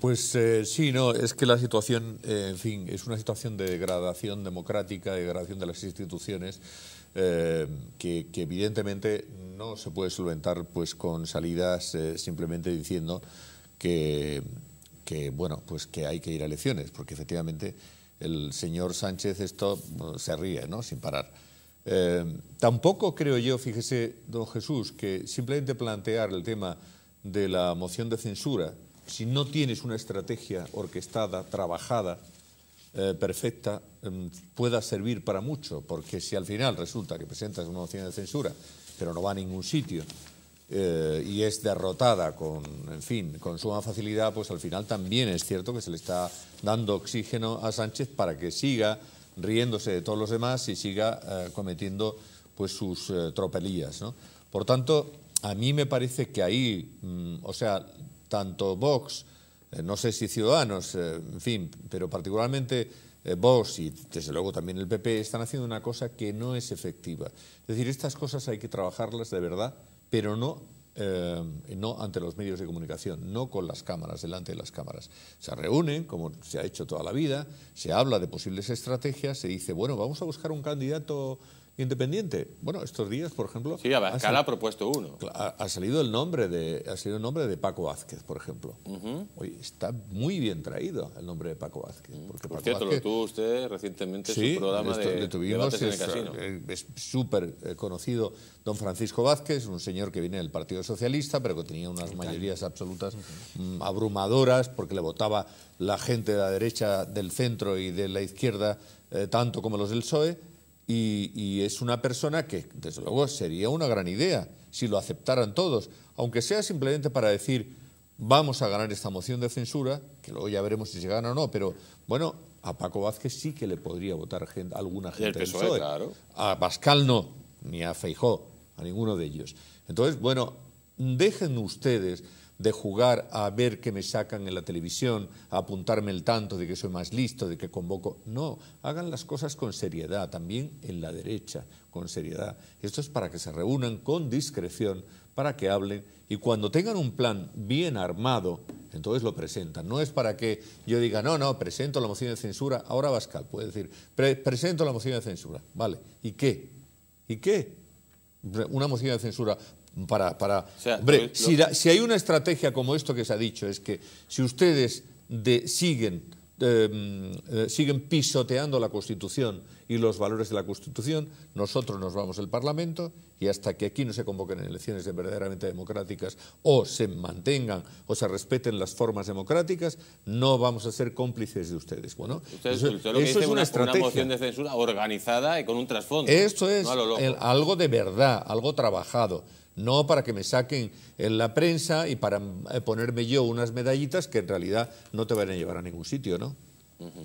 Pues eh, sí, no, es que la situación, eh, en fin, es una situación de degradación democrática, de degradación de las instituciones, eh, que, evidentemente no se puede solventar pues con salidas simplemente diciendo que, que, bueno, pues que hay que ir a elecciones, porque efectivamente el señor Sánchez esto se ríe, ¿no?, sin parar. tampoco creo yo, fíjese, don Jesús, que simplemente plantear el tema de la moción de censura si no tienes una estrategia orquestada, trabajada, eh, perfecta, em, pueda servir para mucho, porque si al final resulta que presentas una moción de censura, pero no va a ningún sitio, eh, y es derrotada con, en fin, con suma facilidad, pues al final también es cierto que se le está dando oxígeno a Sánchez para que siga riéndose de todos los demás y siga eh, cometiendo pues sus tropelías, Por tanto, a mí me parece que ahí, mm, o sea, tanto Vox, eh, no sé si Ciudadanos, eh, en fin, pero particularmente eh, Vox y desde luego también el PP están haciendo una cosa que no es efectiva. Es decir, estas cosas hay que trabajarlas de verdad, pero no no ante los medios de comunicación, no con las cámaras, delante de las cámaras. Se reúnen, como se ha hecho toda la vida, se habla de posibles estrategias, se dice, bueno, vamos a buscar un candidato independiente. Bueno, estos días, por ejemplo... Sí, Abascal ha, ha propuesto uno. Ha, salido el nombre de, ha salido el nombre de Paco Vázquez, por ejemplo. está muy bien traído el nombre de Paco Vázquez. por cierto, lo tuvo usted recientemente sí, su programa de tuvimos, es, en casino. Eh, es súper eh, conocido don Francisco Vázquez, un señor que viene del Partido Socialista, pero que tenía unas mayorías absolutas mm, abrumadoras porque le votaba la gente de la derecha, del centro y de la izquierda, eh, tanto como los del PSOE y, es una persona que, desde luego, sería una gran idea si lo aceptaran todos, aunque sea simplemente para decir, vamos a ganar esta moción de censura, que luego ya veremos si se gana o no, pero bueno, a Paco Vázquez sí que le podría votar gente, alguna gente del PSOE, e. A Pascal no, ni a Feijó, a ninguno de ellos. Entonces, bueno, dejen ustedes de jugar a ver qué me sacan en la televisión, a apuntarme el tanto de que soy más listo, de que convoco. No, hagan las cosas con seriedad, también en la derecha, con seriedad. Esto es para que se reúnan con discreción, para que hablen y cuando tengan un plan bien armado, entonces lo presentan. No es para que yo diga, no, no, presento la moción de censura, ahora Bascal puede decir, presento la moción de censura, vale, ¿y qué? ¿Y qué? Una moción de censura para... para si, hay una estrategia como esto que se ha dicho, es que si ustedes siguen, em, eh, siguen pisoteando la Constitución y los valores de la Constitución, nosotros nos vamos al Parlamento y hasta que aquí no se convoquen elecciones verdaderamente democráticas o se mantengan o se respeten las formas democráticas, no vamos a ser cómplices de ustedes. Bueno, es una, moción de censura organizada y con un trasfondo. Esto es algo de verdad, algo trabajado no para que me saquen en eh, la prensa y para eh, ponerme yo unas medallitas que en realidad no te van a llevar a ningún sitio, ¿no?